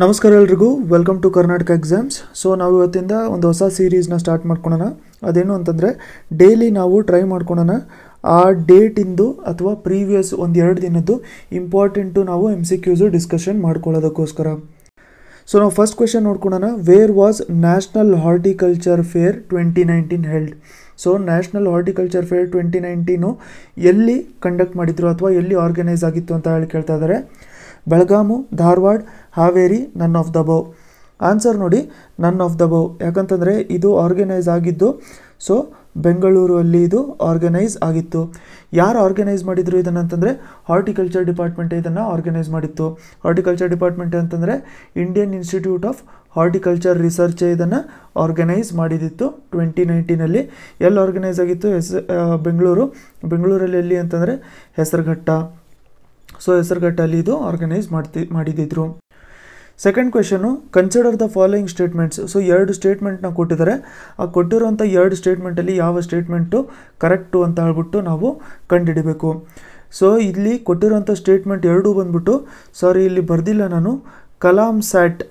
ನಮಸ್ಕಾರ ಎಲ್ರಿಗೂ welcome to Karnataka exams so ನಾವು ಇವತ್ತಿಂದ ಒಂದು ಹೊಸ ಸೀರೀಸ್ನ ಸ್ಟಾರ್ಟ್ ಮಾಡ್ಕೊಳೋಣ ಅದೇನು ಅಂತಂದರೆ ಡೈಲಿ ನಾವು ಟ್ರೈ ಮಾಡ್ಕೊಳೋಣ ಆ ಡೇಟಿಂದು ಅಥವಾ ಪ್ರೀವಿಯಸ್ ಒಂದು ಎರಡು ದಿನದ್ದು ಇಂಪಾರ್ಟೆಂಟು ನಾವು ಎಮ್ ಸಿ ಕ್ಯೂಸು ಡಿಸ್ಕಷನ್ ಮಾಡ್ಕೊಳ್ಳೋದಕ್ಕೋಸ್ಕರ ಸೊ ನಾವು ಫಸ್ಟ್ ಕ್ವೆಶನ್ ನೋಡ್ಕೊಳೋಣ where was national horticulture fair twenty nineteen held so national horticulture fair twenty nineteen ಎಲ್ಲಿ ಕಂಡಕ್ಟ್ ಮಾಡಿದ್ರು ಅಥವಾ ಎಲ್ಲಿ ಆರ್ಗನೈಸ್ ಆಗಿತ್ತು ಅಂತ ಹೇಳಿ ಕೇಳ್ತಾ ಇದ್ದಾರೆ ಬೆಳಗಾಮು ಧಾರವಾಡ ಹಾವೇರಿ ನನ್ ಆಫ್ ದ ಬೌ ಆನ್ಸರ್ ನೋಡಿ ನನ್ ಆಫ್ ದ ಬೌ ಯಾಕಂತಂದರೆ ಇದು ಆರ್ಗನೈಸ್ ಆಗಿದ್ದು ಸೊ ಬೆಂಗಳೂರಲ್ಲಿ ಇದು ಆರ್ಗನೈಸ್ ಆಗಿತ್ತು ಯಾರು ಆರ್ಗನೈಸ್ ಮಾಡಿದ್ರು ಇದನ್ನು ಅಂತಂದರೆ ಹಾರ್ಟಿಕಲ್ಚರ್ ಡಿಪಾರ್ಟ್ಮೆಂಟ್ ಇದನ್ನು ಆರ್ಗನೈಸ್ ಮಾಡಿತ್ತು ಹಾರ್ಟಿಕಲ್ಚರ್ ಡಿಪಾರ್ಟ್ಮೆಂಟ್ ಅಂತಂದರೆ Indian Institute of Horticulture Research ಇದನ್ನು ಆರ್ಗನೈಸ್ ಮಾಡಿದಿತ್ತು ಟ್ವೆಂಟಿ ನೈನ್ಟೀನಲ್ಲಿ ಎಲ್ಲಿ ಆರ್ಗನೈಸ್ ಆಗಿತ್ತು ಹೆಸ್ ಬೆಂಗಳೂರು ಬೆಂಗಳೂರಲ್ಲಿ ಎಲ್ಲಿ ಅಂತಂದರೆ ಹೆಸರುಘಟ್ಟ ಸೊ ಹೆಸರುಗಟ್ಟಲ್ಲಿ ಇದು ಆರ್ಗನೈಸ್ ಮಾಡ್ತಿ ಮಾಡಿದ್ದಿದ್ರು second question consider the following statements so ಎರಡು ಸ್ಟೇಟ್ಮೆಂಟ್ನ ಕೊಟ್ಟಿದ್ದಾರೆ ಆ ಕೊಟ್ಟಿರೋಂಥ ಎರಡು ಸ್ಟೇಟ್ಮೆಂಟಲ್ಲಿ ಯಾವ ಸ್ಟೇಟ್ಮೆಂಟು ಕರೆಕ್ಟು ಅಂತ ಹೇಳ್ಬಿಟ್ಟು ನಾವು ಕಂಡುಹಿಡಬೇಕು ಸೊ ಇಲ್ಲಿ ಕೊಟ್ಟಿರೋಂಥ ಸ್ಟೇಟ್ಮೆಂಟ್ ಎರಡೂ ಬಂದ್ಬಿಟ್ಟು ಸಾರಿ ಇಲ್ಲಿ ಬರೆದಿಲ್ಲ ನಾನು Kalam sat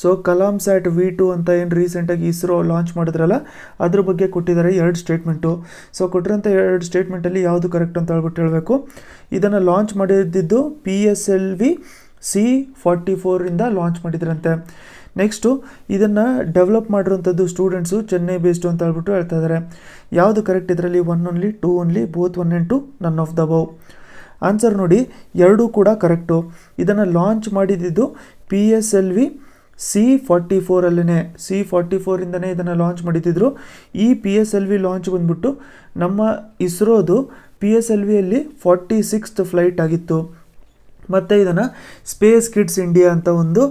so Kalam sat V two ಅಂತ ಏನು ರೀಸೆಂಟಾಗಿ ಇಸ್ರೋ ಲಾಂಚ್ ಮಾಡಿದ್ರಲ್ಲ ಅದ್ರ ಬಗ್ಗೆ ಕೊಟ್ಟಿದ್ದಾರೆ ಎರಡು ಸ್ಟೇಟ್ಮೆಂಟು ಸೊ ಕೊಟ್ಟಿರೋಂಥ ಎರಡು ಸ್ಟೇಟ್ಮೆಂಟಲ್ಲಿ ಯಾವುದು ಕರೆಕ್ಟ್ ಅಂತ ಹೇಳ್ಬಿಟ್ಟು ಹೇಳಬೇಕು ಇದನ್ನು ಲಾಂಚ್ ಮಾಡಿದ್ದಿದ್ದು P S L V C forty ಫೋರಿಂದ ಲಾಂಚ್ ಮಾಡಿದ್ರಂತೆ ನೆಕ್ಸ್ಟು ಇದನ್ನು ಡೆವಲಪ್ ಮಾಡಿರೋಂಥದ್ದು ಸ್ಟೂಡೆಂಟ್ಸು ಚೆನ್ನೈ ಬೇಸ್ಡು ಅಂತ ಹೇಳ್ಬಿಟ್ಟು ಹೇಳ್ತಾ ಇದ್ದಾರೆ ಯಾವುದು ಕರೆಕ್ಟ್ ಇದರಲ್ಲಿ one only two only both one and two none of the above answer ನೋಡಿ ಎರಡೂ ಕೂಡ ಕರೆಕ್ಟು ಇದನ್ನು ಲಾಂಚ್ ಮಾಡಿದ್ದು P S L V C forty ಫೋರಲ್ಲೇ ಸಿ ಫಾರ್ಟಿ ಫೋರಿಂದನೇ ಇದನ್ನು ಲಾಂಚ್ ಮಾಡಿದ್ದಿದ್ರು ಈ P S L V launch ಬಂದ್ಬಿಟ್ಟು ನಮ್ಮ ಇಸ್ರೋದು ಪಿ ಎಸ್ ಎಲ್ ವಿಯಲ್ಲಿ ಫಾರ್ಟಿ ಸಿಕ್ಸ್ತ್ ಫ್ಲೈಟ್ ಆಗಿತ್ತು ಮತ್ತು ಇದನ್ನು ಸ್ಪೇಸ್ ಕಿಡ್ಸ್ ಇಂಡಿಯಾ ಅಂತ ಒಂದು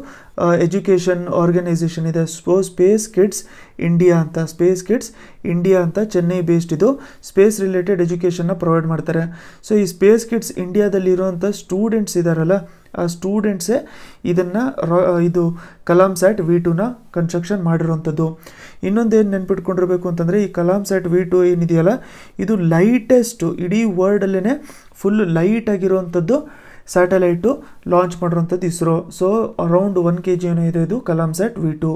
ಎಜುಕೇಷನ್ ಆರ್ಗನೈಸೇಷನ್ ಇದೆ ಸ್ಪೋ ಸ್ಪೇಸ್ ಕಿಡ್ಸ್ ಇಂಡಿಯಾ ಅಂತ ಸ್ಪೇಸ್ ಕಿಡ್ಸ್ ಇಂಡಿಯಾ ಅಂತ ಚೆನ್ನೈ ಬೇಸ್ಡ್ ಇದು ಸ್ಪೇಸ್ ರಿಲೇಟೆಡ್ ಎಜುಕೇಷನ್ನ ಪ್ರೊವೈಡ್ ಮಾಡ್ತಾರೆ ಸೊ ಈ ಸ್ಪೇಸ್ ಕಿಡ್ಸ್ ಇಂಡಿಯಾದಲ್ಲಿರುವಂಥ ಸ್ಟೂಡೆಂಟ್ಸ್ ಇದ್ದಾರಲ್ಲ ಸ್ಟೂಡೆಂಟ್ಸೇ ಇದನ್ನು ಇದು ಕಲಾಮ್ ಸ್ಯಾಟ್ ವಿ ಟೂನ ಕನ್ಸ್ಟ್ರಕ್ಷನ್ ಮಾಡಿರೋವಂಥದ್ದು ಇನ್ನೊಂದೇನು ನೆನ್ಪಿಟ್ಕೊಂಡಿರಬೇಕು ಅಂತಂದರೆ ಈ ಕಲಾಮ್ ಸ್ಯಾಟ್ ವಿ ಟು ಏನಿದೆಯಲ್ಲ ಇದು ಲೈಟೆಸ್ಟು ಇಡೀ ವರ್ಲ್ಡಲ್ಲೇ ಫುಲ್ ಲೈಟ್ ಆಗಿರುವಂಥದ್ದು ಸ್ಯಾಟಲೈಟು ಲಾಂಚ್ ಮಾಡಿರೋಂಥದ್ದು ISRO so around one K G ಏನೋ ಇದೆ ಇದು Kalam sat V two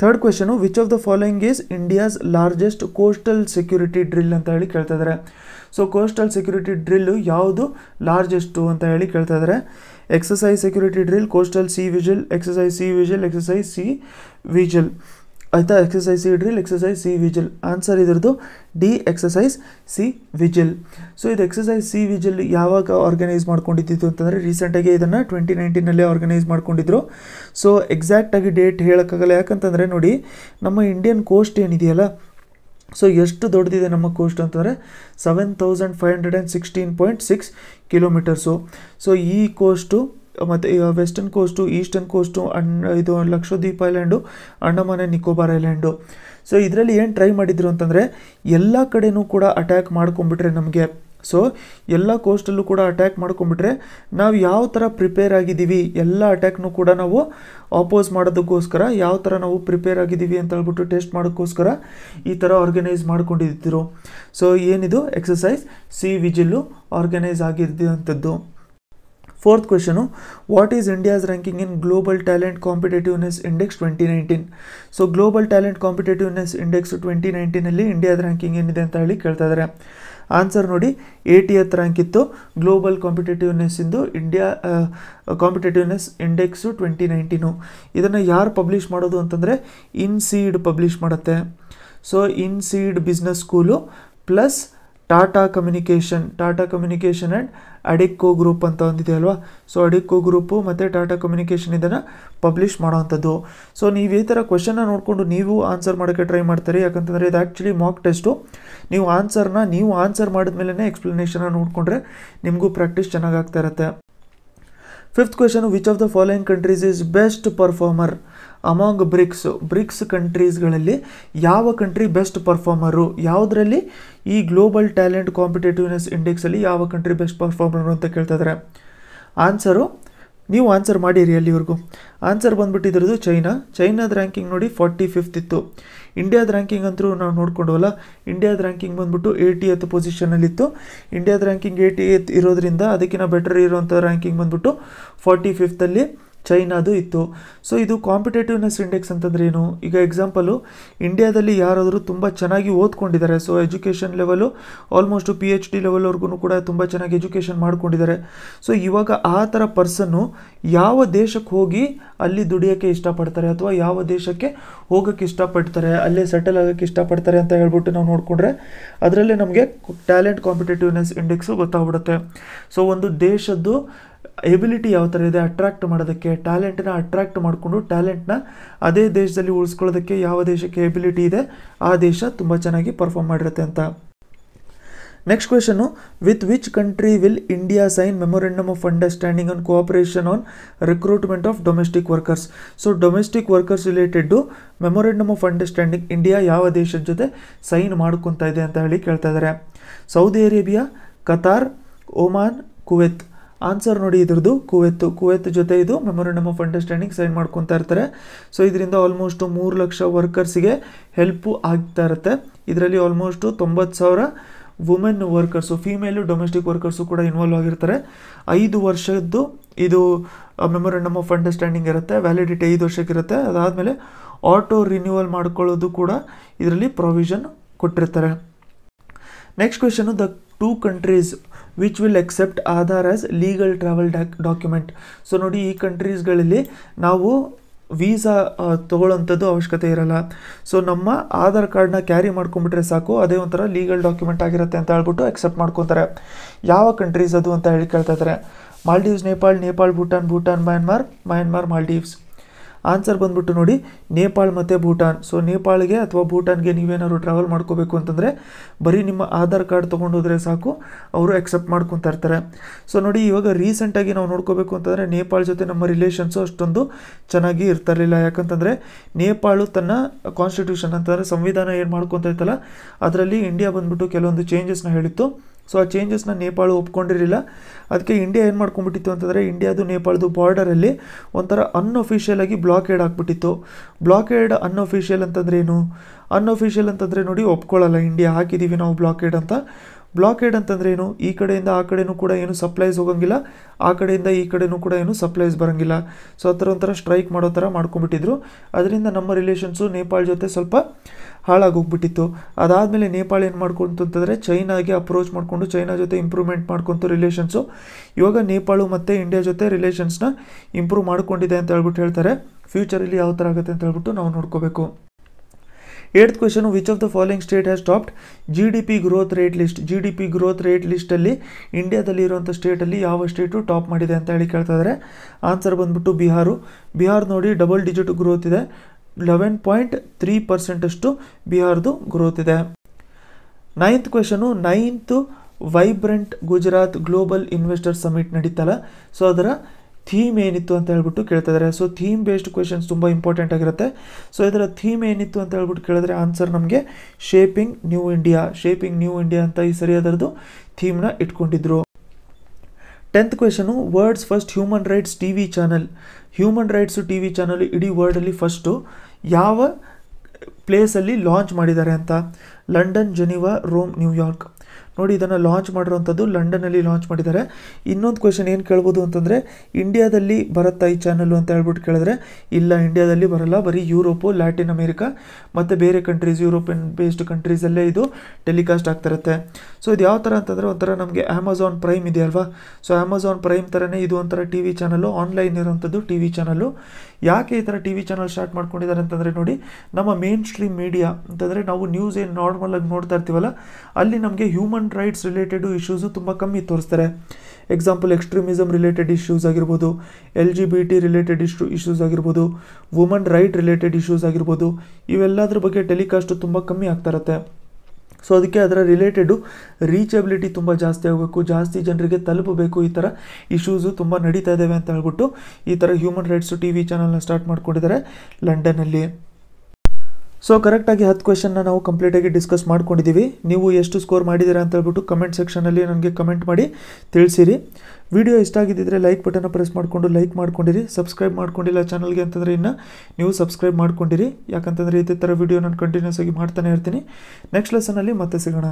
third question which of the following is India's largest coastal security drill ಅಂತ ಹೇಳಿ ಕೇಳ್ತಾ ಇದ್ದಾರೆ ಸೊ ಕೋಸ್ಟಲ್ ಸೆಕ್ಯೂರಿಟಿ ಡ್ರಿಲ್ಲು ಯಾವುದು ಲಾರ್ಜೆಸ್ಟು ಅಂತ ಹೇಳಿ ಕೇಳ್ತಾ ಇದ್ದಾರೆ exercise security drill coastal sea vigil exercise sea vigil exercise sea vigil ಆಯಿತಾ exercise sea drill exercise sea vigil answer ಇದ್ರದ್ದು D exercise sea vigil so ಇದು ಎಕ್ಸಸೈಸ್ ಸಿ ವಿಜಲ್ ಯಾವಾಗ organise ಮಾಡ್ಕೊಂಡಿದ್ದು ಅಂತಂದರೆ ರೀಸೆಂಟಾಗಿ ಇದನ್ನು ಟ್ವೆಂಟಿ ನೈನ್ಟೀನಲ್ಲೇ ಆರ್ಗನೈಸ್ ಮಾಡ್ಕೊಂಡಿದ್ರು ಸೊ ಎಕ್ಸಾಕ್ಟಾಗಿ ಡೇಟ್ ಹೇಳೋಕ್ಕಾಗಲ್ಲ ಯಾಕಂತಂದರೆ ನೋಡಿ ನಮ್ಮ ಇಂಡಿಯನ್ ಕೋಸ್ಟ್ ಏನಿದೆಯಲ್ಲ ಸೊ ಎಷ್ಟು ದೊಡ್ಡದಿದೆ ನಮ್ಮ ಕೋಸ್ಟ್ ಅಂತಂದರೆ seven thousand five hundred and sixteen point six kilometres so ಈ ಕೋಸ್ಟು ಮತ್ತು western coast eastern coast and ಇದು Lakshadweep island Andaman Nicobar island so ಇದರಲ್ಲಿ ಏನು ಟ್ರೈ ಮಾಡಿದ್ರು ಅಂತಂದರೆ ಎಲ್ಲ ಕಡೆಯೂ ಕೂಡ ಅಟ್ಯಾಕ್ ಮಾಡ್ಕೊಂಬಿಟ್ರೆ ನಮಗೆ ಸೊ ಎಲ್ಲ ಕೋಸ್ಟಲ್ಲೂ ಕೂಡ ಅಟ್ಯಾಕ್ ಮಾಡ್ಕೊಂಬಿಟ್ರೆ ನಾವು ಯಾವ ಥರ ಪ್ರಿಪೇರ್ ಆಗಿದ್ದೀವಿ ಎಲ್ಲ ಅಟ್ಯಾಕ್ನೂ ಕೂಡ ನಾವು ಆಪೋಸ್ ಮಾಡೋದಕ್ಕೋಸ್ಕರ ಯಾವ ಥರ ನಾವು ಪ್ರಿಪೇರ್ ಆಗಿದ್ದೀವಿ ಅಂತ ಹೇಳ್ಬಿಟ್ಟು ಟೆಸ್ಟ್ ಮಾಡೋಕ್ಕೋಸ್ಕರ ಈ ಥರ ಆರ್ಗನೈಸ್ ಮಾಡ್ಕೊಂಡಿದ್ದಿರು ಸೊ ಏನಿದು ಎಕ್ಸಸೈಸ್ ಸಿ ವಿಜಿಲ್ಲು ಆರ್ಗನೈಸ್ ಆಗಿದ್ದಂಥದ್ದು fourth question what is India's ranking in global talent competitiveness index twenty nineteen so global talent competitiveness index twenty ನೈನ್ಟೀನಲ್ಲಿ ಇಂಡಿಯಾದ ರ್ಯಾಂಕಿಂಗ್ ಏನಿದೆ ಅಂತ ಹೇಳಿ ಕೇಳ್ತಾ ಇದ್ದಾರೆ ಆನ್ಸರ್ ನೋಡಿ ಎತ್ ರ್ಯಾಂಕ್ ಇತ್ತು ಗ್ಲೋಬಲ್ ಕಾಂಪಿಟೇಟಿವ್ನೆಸ್ ಇಂದು India competitiveness index twenty nineteen ಇದನ್ನು ಯಾರು ಪಬ್ಲಿಷ್ ಮಾಡೋದು ಅಂತಂದರೆ ಇನ್ಸೀಡ್ ಪಬ್ಲಿಷ್ ಮಾಡುತ್ತೆ so INSEAD business school plus Tata communication Tata communication and Adecco group ಅಂತ ಒಂದಿದೆ ಅಲ್ವಾ ಸೊ ಅಡಿಕ್ಕೋ ಗ್ರೂಪು ಮತ್ತು ಟಾಟಾ ಕಮ್ಯುನಿಕೇಷನ್ ಇದನ್ನು ಪಬ್ಲಿಷ್ ಮಾಡೋವಂಥದ್ದು ಸೊ ನೀವು ಈ ಥರ ಕ್ವಶನ್ನ ನೋಡಿಕೊಂಡು ನೀವು ಆನ್ಸರ್ ಮಾಡೋಕ್ಕೆ ಟ್ರೈ ಮಾಡ್ತಾರೆ ಯಾಕಂತಂದರೆ ಇದು ಆ್ಯಕ್ಚುಲಿ ಮಾಕ್ ಟೆಸ್ಟು ನೀವು ಆನ್ಸರ್ನ ನೀವು ಆನ್ಸರ್ ಮಾಡಿದ್ಮೇಲೆ ಎಕ್ಸ್ಪ್ಲನೇಷನ್ನ ನೋಡಿಕೊಂಡ್ರೆ ನಿಮಗೂ ಪ್ರಾಕ್ಟೀಸ್ ಚೆನ್ನಾಗಾಗ್ತಾ ಇರುತ್ತೆ fifth question which of the following countries is best performer among BRICS BRICS ಕಂಟ್ರೀಸ್ಗಳಲ್ಲಿ ಯಾವ ಕಂಟ್ರಿ ಬೆಸ್ಟ್ ಪರ್ಫಾರ್ಮರು ಯಾವುದರಲ್ಲಿ ಈ ಗ್ಲೋಬಲ್ ಟ್ಯಾಲೆಂಟ್ ಕಾಂಪಿಟೇಟಿವ್ನೆಸ್ ಇಂಡೆಕ್ಸಲ್ಲಿ ಯಾವ ಕಂಟ್ರಿ ಬೆಸ್ಟ್ ಪರ್ಫಾರ್ಮರು ಅಂತ ಕೇಳ್ತಿದ್ದಾರೆ ಆನ್ಸರು ನೀವು ಆನ್ಸರ್ ಮಾಡಿರಿ ಅಲ್ಲಿವರೆಗೂ ಆನ್ಸರ್ ಬಂದುಬಿಟ್ಟಿದ್ರದ್ದು ಚೈನಾ ಚೈನಾದ ರ್ಯಾಂಕಿಂಗ್ ನೋಡಿ ಫಾರ್ಟಿ ಫಿಫ್ತ್ ಇತ್ತು ಇಂಡಿಯಾದ ರ್ಯಾಂಕಿಂಗ್ ಅಂತೂ ನಾವು ನೋಡ್ಕೊಂಡವಲ್ಲ ಇಂಡಿಯಾದ ರ್ಯಾಂಕಿಂಗ್ ಬಂದುಬಿಟ್ಟು ಏಯ್ಟಿ ಎತ್ ಪೊಸಿಷನಲ್ಲಿತ್ತು ಇಂಡಿಯಾದ ರ್ಯಾಂಕಿಂಗ್ ಏಯ್ಟಿ ಎತ್ ಇರೋದ್ರಿಂದ ಅದಕ್ಕಿಂತ ಬೆಟರ್ ಇರೋವಂಥ ರ್ಯಾಂಕಿಂಗ್ ಬಂದುಬಿಟ್ಟು ಫಾರ್ಟಿ ಫಿಫ್ತಲ್ಲಿ ಚೈನಾದು ಇತ್ತು ಸೊ ಇದು ಕಾಂಪಿಟೇಟಿವ್ನೆಸ್ ಇಂಡೆಕ್ಸ್ ಅಂತಂದ್ರೆ ಏನು ಈಗ ಎಕ್ಸಾಂಪಲು ಇಂಡಿಯಾದಲ್ಲಿ ಯಾರಾದರೂ ತುಂಬ ಚೆನ್ನಾಗಿ ಓದ್ಕೊಂಡಿದ್ದಾರೆ so education level almost P H D ಲೆವೆಲ್ವರೆಗೂ ಕೂಡ ತುಂಬ ಚೆನ್ನಾಗಿ ಎಜುಕೇಷನ್ ಮಾಡ್ಕೊಂಡಿದ್ದಾರೆ ಸೊ ಇವಾಗ ಆ ಥರ ಪರ್ಸನ್ನು ಯಾವ ದೇಶಕ್ಕೆ ಹೋಗಿ ಅಲ್ಲಿ ದುಡಿಯೋಕ್ಕೆ ಇಷ್ಟಪಡ್ತಾರೆ ಅಥವಾ ಯಾವ ದೇಶಕ್ಕೆ ಹೋಗೋಕ್ಕೆ ಇಷ್ಟಪಡ್ತಾರೆ ಅಲ್ಲೇ ಸೆಟಲ್ ಆಗೋಕ್ಕೆ ಇಷ್ಟಪಡ್ತಾರೆ ಅಂತ ಹೇಳ್ಬಿಟ್ಟು ನಾವು ನೋಡಿಕೊಂಡ್ರೆ ಅದರಲ್ಲೇ ನಮಗೆ ಟ್ಯಾಲೆಂಟ್ ಕಾಂಪಿಟೇಟಿವ್ನೆಸ್ ಇಂಡೆಕ್ಸು ಗೊತ್ತಾಗ್ಬಿಡುತ್ತೆ ಸೊ ಒಂದು ದೇಶದ್ದು ಎಬಿಲಿಟಿ ಯಾವ ಥರ ಇದೆ ಅಟ್ರ್ಯಾಕ್ಟ್ ಮಾಡೋದಕ್ಕೆ ಟ್ಯಾಲೆಂಟನ್ನ ಅಟ್ರಾಕ್ಟ್ ಮಾಡಿಕೊಂಡು ಟ್ಯಾಲೆಂಟ್ನ ಅದೇ ದೇಶದಲ್ಲಿ ಉಳಿಸ್ಕೊಳ್ಳೋದಕ್ಕೆ ಯಾವ ದೇಶಕ್ಕೆ ಎಬಿಲಿಟಿ ಇದೆ ಆ ದೇಶ ತುಂಬ ಚೆನ್ನಾಗಿ ಪರ್ಫಾರ್ಮ್ ಮಾಡಿರುತ್ತೆ ಅಂತ next question with which country will India sign memorandum of understanding on cooperation on recruitment of domestic workers so domestic workers related memorandum of understanding India ಯಾವ ದೇಶದ ಜೊತೆ ಸೈನ್ ಮಾಡ್ಕೊತಾ ಇದೆ ಅಂತ ಹೇಳಿ ಕೇಳ್ತಾ ಇದ್ದಾರೆ Saudi Arabia Qatar Oman Kuwait answer ನೋಡಿ ಇದ್ರದ್ದು ಕುವೆತ್ತು ಕುವೆತ್ತು ಜೊತೆ ಇದು ಮೆಮೊರಂಡಮ್ ಆಫ್ ಅಂಡರ್ಸ್ಟ್ಯಾಂಡಿಂಗ್ ಸೈನ್ ಮಾಡ್ಕೊತಾ ಇರ್ತಾರೆ ಸೊ ಇದರಿಂದ ಆಲ್ಮೋಸ್ಟ್ ಮೂರು ಲಕ್ಷ ವರ್ಕರ್ಸಿಗೆ ಹೆಲ್ಪು ಆಗ್ತಾ ಇರುತ್ತೆ ಇದರಲ್ಲಿ ಆಲ್ಮೋಸ್ಟು ತೊಂಬತ್ತು ಸಾವಿರ women workers female domestic workers ಕೂಡ ಇನ್ವಾಲ್ವ್ ಆಗಿರ್ತಾರೆ ಐದು ವರ್ಷದ್ದು ಇದು ಮೆಮೊರಂಡಮ್ ಆಫ್ ಅಂಡರ್ಸ್ಟ್ಯಾಂಡಿಂಗ್ ಇರುತ್ತೆ ವ್ಯಾಲಿಡಿಟಿ ಐದು ವರ್ಷಕ್ಕಿರುತ್ತೆ ಅದಾದಮೇಲೆ ಆಟೋ ರಿನ್ಯೂವಲ್ ಮಾಡ್ಕೊಳ್ಳೋದು ಕೂಡ ಇದರಲ್ಲಿ ಪ್ರೊವಿಷನ್ ಕೊಟ್ಟಿರ್ತಾರೆ next question the two countries which will accept Aadhaar as legal travel doc document so ನೋಡಿ ಈ ಕಂಟ್ರೀಸ್ಗಳಲ್ಲಿ ನಾವು ವೀಸಾ ತೊಗೊಳ್ಳೋಂಥದ್ದು ಅವಶ್ಯಕತೆ ಇರೋಲ್ಲ ಸೊ ನಮ್ಮ ಆಧಾರ್ ಕಾರ್ಡ್ನ ಕ್ಯಾರಿ ಮಾಡ್ಕೊಂಬಿಟ್ರೆ ಸಾಕು ಅದೇ ಒಂಥರ ಲೀಗಲ್ ಡಾಕ್ಯುಮೆಂಟ್ ಆಗಿರುತ್ತೆ ಅಂತ ಹೇಳ್ಬಿಟ್ಟು ಎಕ್ಸೆಪ್ಟ್ ಮಾಡ್ಕೊತಾರೆ ಯಾವ ಕಂಟ್ರೀಸ್ ಅದು ಅಂತ ಹೇಳಿ ಕೇಳ್ತಾ ಇದ್ದಾರೆ Maldives Nepal Nepal Bhutan Bhutan Myanmar Myanmar Maldives answer ಬಂದ್ಬಿಟ್ಟು ನೋಡಿ ನೇಪಾಳ ಮತ್ತು ಭೂಟಾನ್ ಸೊ ನೇಪಾಳಿಗೆ ಅಥವಾ ಭೂಟಾನ್ಗೆ ನೀವೇನಾದ್ರು ಟ್ರಾವೆಲ್ ಮಾಡ್ಕೋಬೇಕು ಅಂತಂದರೆ ಬರೀ ನಿಮ್ಮ ಆಧಾರ್ ಕಾರ್ಡ್ ತೊಗೊಂಡೋದ್ರೆ ಸಾಕು ಅವರು ಎಕ್ಸೆಪ್ಟ್ ಮಾಡ್ಕೊತಾ ಇರ್ತಾರೆ ಸೊ ನೋಡಿ ಇವಾಗ ರೀಸೆಂಟಾಗಿ ನಾವು ನೋಡ್ಕೋಬೇಕು ಅಂತಂದರೆ ನೇಪಾಳ ಜೊತೆ ನಮ್ಮ ರಿಲೇಷನ್ಸು ಅಷ್ಟೊಂದು ಚೆನ್ನಾಗಿ ಇರ್ತಿರಲಿಲ್ಲ ಯಾಕಂತಂದರೆ ನೇಪಾಳು ತನ್ನ ಕಾನ್ಸ್ಟಿಟ್ಯೂಷನ್ ಅಂತಂದರೆ ಸಂವಿಧಾನ ಏನು ಮಾಡ್ಕೊತಾ ಇತ್ತಲ್ಲ ಅದರಲ್ಲಿ ಇಂಡಿಯಾ ಬಂದ್ಬಿಟ್ಟು ಕೆಲವೊಂದು ಚೇಂಜಸ್ನ ಹೇಳಿತ್ತು ಸೊ ಆ ಚೇಂಜಸ್ನ ನೇಪಾಳ ಒಪ್ಕೊಂಡಿರಲಿಲ್ಲ ಅದಕ್ಕೆ ಇಂಡಿಯಾ ಏನು ಮಾಡ್ಕೊಂಡ್ಬಿಟ್ಟಿತ್ತು ಅಂತಂದರೆ ಇಂಡಿಯಾದು ನೇಪಾಳದು ಬಾರ್ಡರಲ್ಲಿ ಒಂಥರ ಅನ್ಅಫಿಷಿಯಲ್ ಆಗಿ ಬ್ಲಾಕೇಡ್ ಹಾಕ್ಬಿಟ್ಟಿತ್ತು ಬ್ಲಾಕೇಡ್ ಅನ್ಅಫಿಷಿಯಲ್ ಅಂತಂದ್ರೆ ಏನು ಅನ್ಅಫಿಷಿಯಲ್ ಅಂತಂದರೆ ನೋಡಿ ಒಪ್ಕೊಳ್ಳಲ್ಲ ಇಂಡಿಯಾ ಹಾಕಿದ್ದೀವಿ ನಾವು ಬ್ಲಾಕೇಡ್ ಅಂತ ಬ್ಲಾಕೇಡ್ ಅಂತಂದ್ರೆ ಏನು ಈ ಕಡೆಯಿಂದ ಆ ಕಡೆಯೂ ಕೂಡ ಏನು ಸಪ್ಲೈಸ್ ಹೋಗೋಂಗಿಲ್ಲ ಆ ಕಡೆಯಿಂದ ಈ ಕಡೆಯೂ ಕೂಡ ಏನು ಸಪ್ಲೈಸ್ ಬರೋಂಗಿಲ್ಲ ಸೊ ಆ ಥರ ಒಂಥರ ಸ್ಟ್ರೈಕ್ ಮಾಡೋ ಥರ ಮಾಡ್ಕೊಂಬಿಟ್ಟಿದ್ರು ಅದರಿಂದ ನಮ್ಮ ರಿಲೇಷನ್ಸು ನೇಪಾಳ ಜೊತೆ ಸ್ವಲ್ಪ ಹಾಳಾಗೋಗ್ಬಿಟ್ಟಿತ್ತು ಅದಾದಮೇಲೆ ನೇಪಾಳ ಏನು ಮಾಡ್ಕೊಂತು ಅಂತಂದರೆ ಚೈನಾಗೆ ಅಪ್ರೋಚ್ ಮಾಡಿಕೊಂಡು ಚೈನಾ ಜೊತೆ ಇಂಪ್ರೂವ್ಮೆಂಟ್ ಮಾಡ್ಕೊತು ರಿಲೇಷನ್ಸು ಇವಾಗ ನೇಪಾಳು ಮತ್ತು ಇಂಡಿಯಾ ಜೊತೆ ರಿಲೇಷನ್ಸ್ನ ಇಂಪ್ರೂವ್ ಮಾಡ್ಕೊಂಡಿದೆ ಅಂತ ಹೇಳ್ಬಿಟ್ಟು ಹೇಳ್ತಾರೆ ಫ್ಯೂಚರಲ್ಲಿ ಯಾವ ಥರ ಆಗುತ್ತೆ ಅಂತ ಹೇಳ್ಬಿಟ್ಟು ನಾವು ನೋಡ್ಕೋಬೇಕು eighth question which of the following state has topped G D P growth rate list G D P growth rate ಲಿಸ್ಟಲ್ಲಿ ಇಂಡಿಯಾದಲ್ಲಿ ಇರುವಂಥ ಸ್ಟೇಟಲ್ಲಿ ಯಾವ ಸ್ಟೇಟು ಟಾಪ್ ಮಾಡಿದೆ ಅಂತ ಹೇಳಿ ಕೇಳ್ತಾ ಇದ್ದಾರೆ ಆನ್ಸರ್ ಬಂದ್ಬಿಟ್ಟು ಬಿಹಾರು ಬಿಹಾರ್ ನೋಡಿ ಡಬಲ್ ಡಿಜಿಟ್ ಗ್ರೋತ್ ಇದೆ ಲೆವೆನ್ ಪಾಯಿಂಟ್ ತ್ರೀ ಪರ್ಸೆಂಟಷ್ಟು ಬಿಹಾರ್ದು ಗ್ರೋತ್ ಇದೆ ninth question ninth vibrant Gujarat global investor summit ನಡೀತಲ್ಲ ಸೊ ಅದರ ಥೀಮ್ ಏನಿತ್ತು ಅಂತ ಹೇಳ್ಬಿಟ್ಟು ಕೇಳ್ತಾ ಸೊ ಥೀಮ್ ಬೇಸ್ಡ್ ಕ್ವೆಶನ್ಸ್ ತುಂಬ ಇಂಪಾರ್ಟೆಂಟ್ ಆಗಿರುತ್ತೆ ಸೊ ಇದರ ಥೀಮ್ ಏನಿತ್ತು ಅಂತ ಹೇಳ್ಬಿಟ್ಟು ಕೇಳಿದ್ರೆ ಆನ್ಸರ್ ನಮಗೆ shaping new India shaping new India ಅಂತ ಈ ಸರಿಯಾದರದು ಥೀಮ್ನ ಇಟ್ಕೊಂಡಿದ್ರು tenth question world's first human rights T V channel human rights T V channel ಇಡೀ ವರ್ಲ್ಡಲ್ಲಿ ಫಸ್ಟು ಯಾವ ಪ್ಲೇಸಲ್ಲಿ ಲಾಂಚ್ ಮಾಡಿದ್ದಾರೆ ಅಂತ ಲಂಡನ್ ಜೆನಿವಾ ರೋಮ್ ನ್ಯೂಯಾರ್ಕ್ ನೋಡಿ ಇದನ್ನು ಲಾಂಚ್ ಮಾಡಿರೋವಂಥದ್ದು ಲಂಡನಲ್ಲಿ ಲಾಂಚ್ ಮಾಡಿದ್ದಾರೆ ಇನ್ನೊಂದು ಕ್ವೆಶನ್ ಏನು ಕೇಳ್ಬೋದು ಅಂತಂದರೆ ಇಂಡಿಯಾದಲ್ಲಿ ಬರುತ್ತಾ ಈ ಚಾನಲ್ಲು ಅಂತ ಹೇಳ್ಬಿಟ್ಟು ಕೇಳಿದ್ರೆ ಇಲ್ಲ ಇಂಡಿಯಾದಲ್ಲಿ ಬರಲ್ಲ ಬರೀ ಯುರೋಪು ಲ್ಯಾಟಿನ್ ಅಮೇರಿಕಾ ಮತ್ತು ಬೇರೆ ಕಂಟ್ರೀಸ್ ಯುರೋಪಿಯನ್ ಬೇಸ್ಡ್ ಕಂಟ್ರೀಸಲ್ಲೇ ಇದು ಟೆಲಿಕಾಸ್ಟ್ ಆಗ್ತಿರುತ್ತೆ ಸೊ ಇದು ಯಾವ ಥರ ಅಂತಂದರೆ ಒಂಥರ ನಮಗೆ ಅಮೆಝಾನ್ ಪ್ರೈಮ್ ಇದೆಯಲ್ವಾ ಸೊ ಅಮೆಝಾನ್ ಪ್ರೈಮ್ ಥರನೇ ಇದು ಒಂಥರ ಟಿ ವಿ ಚಾನಲ್ಲು ಆನ್ಲೈನ್ ಇರೋಂಥದ್ದು ಟಿ ವಿ ಚಾನಲ್ಲು ಯಾಕೆ ಈ ಥರ ಟಿ ವಿ ಚಾನಲ್ ಸ್ಟಾರ್ಟ್ ಮಾಡ್ಕೊಂಡಿದ್ದಾರೆ ಅಂತಂದರೆ ನೋಡಿ ನಮ್ಮ ಮೇನ್ ಸ್ಟ್ರೀಮ್ ಮೀಡಿಯಾ ಅಂತಂದರೆ ನಾವು ನ್ಯೂಸ್ ಏನು ನಾರ್ಮಲ್ ಆಗಿ ನೋಡ್ತಾ ಇರ್ತೀವಲ್ಲ ಅಲ್ಲಿ ನಮಗೆ ಹ್ಯೂಮನ್ ರೈಟ್ಸ್ ರಿಲೇಟೆಡು ಇಶ್ಯೂಸು ತುಂಬ ಕಮ್ಮಿ ತೋರಿಸ್ತಾರೆ ಎಕ್ಸಾಂಪಲ್ ಎಕ್ಸ್ಟ್ರೀಮಿಸಮ್ ರಿಲೇಟೆಡ್ ಇಶ್ಯೂಸ್ ಆಗಿರ್ಬೋದು L G B T related issue issues ಆಗಿರ್ಬೋದು ವುಮನ್ ರೈಟ್ ರಿಲೇಟೆಡ್ ಇಶ್ಯೂಸ್ ಆಗಿರ್ಬೋದು ಇವೆಲ್ಲದ್ರ ಬಗ್ಗೆ ಟೆಲಿಕಾಸ್ಟು ತುಂಬ ಕಮ್ಮಿ ಆಗ್ತಾ ಇರುತ್ತೆ ಸೊ ಅದಕ್ಕೆ ಅದರ ರಿಲೇಟೆಡು ರೀಚಬಿಲಿಟಿ ತುಂಬ ಜಾಸ್ತಿ ಆಗಬೇಕು ಜಾಸ್ತಿ ಜನರಿಗೆ ತಲುಪಬೇಕು ಈ ಥರ ಇಶ್ಯೂಸು ತುಂಬ ನಡೀತಾ ಇದ್ದಾವೆ ಅಂತ ಹೇಳ್ಬಿಟ್ಟು ಈ ಥರ ಹ್ಯೂಮನ್ ರೈಟ್ಸು ಟಿ ವಿ ಚಾನಲ್ನ ಸ್ಟಾರ್ಟ್ ಮಾಡ್ಕೊಂಡಿದ್ದಾರೆ ಲಂಡನಲ್ಲಿ ಸೊ ಕರೆಕ್ಟಾಗಿ ಹತ್ತು ಕ್ವೆಶನ್ನ ನಾವು ಕಂಪ್ಲೀಟಾಗಿ ಡಿಸ್ಕಸ್ ಮಾಡ್ಕೊಂಡಿದ್ದೀವಿ ನೀವು ಎಷ್ಟು ಸ್ಕೋರ್ ಮಾಡಿದ್ದೀರಾ ಅಂತ ಹೇಳ್ಬಿಟ್ಟು ಕಮೆಂಟ್ ಸೆಕ್ಷನಲ್ಲಿ ನನಗೆ ಕಮೆಂಟ್ ಮಾಡಿ ತಿಳಿಸಿರಿ ವಿಡಿಯೋ ಇಷ್ಟ ಆಗಿದ್ದಿದ್ರೆ ಲೈಕ್ ಬಟನ್ನ ಪ್ರೆಸ್ ಮಾಡಿಕೊಂಡು ಲೈಕ್ ಮಾಡ್ಕೊಂಡಿರಿ ಸಬ್ಸ್ಕ್ರೈಬ್ ಮಾಡ್ಕೊಂಡಿಲ್ಲ ಚಾನಲ್ಗೆ ಅಂತಂದರೆ ಇನ್ನು ನೀವು ಸಬ್ಸ್ಕ್ರೈಬ್ ಮಾಡ್ಕೊಂಡಿರಿ ಯಾಕಂತಂದರೆ ಇದೇ ಥರ ವೀಡಿಯೋ ನಾನು ಕಂಟಿನ್ಯೂಸ್ ಆಗಿ ಮಾಡ್ತಾನೆ ಇರ್ತೀನಿ ನೆಕ್ಸ್ಟ್ ಲೆಸನಲ್ಲಿ ಮತ್ತೆ ಸಿಗೋಣ